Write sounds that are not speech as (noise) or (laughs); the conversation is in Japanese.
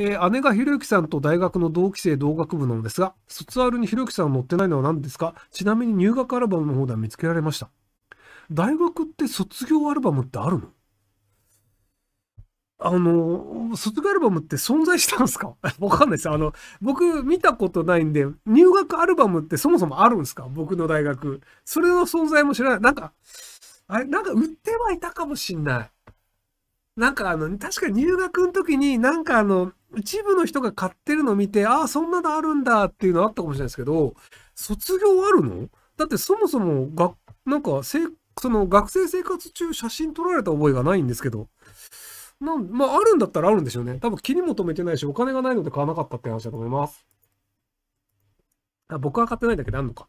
えー、姉がひろゆきさんと大学の同期生同学部なのですが、卒アルにひろゆきさん乗載ってないのは何ですかちなみに入学アルバムの方では見つけられました。大学って卒業アルバムってあるのあの、卒業アルバムって存在したんですか (laughs) わかんないです。あの、僕見たことないんで、入学アルバムってそもそもあるんですか僕の大学。それの存在も知らない。なんか、あれ、なんか売ってはいたかもしんない。なんかあの、確かに入学の時に、なんかあの、一部の人が買ってるの見て、ああ、そんなのあるんだっていうのあったかもしれないですけど、卒業あるのだってそもそもが、なんか、その学生生活中写真撮られた覚えがないんですけど、なんまあ、あるんだったらあるんでしょうね。多分気にも留めてないし、お金がないので買わなかったって話だと思います。あ僕は買ってないだけであんのか。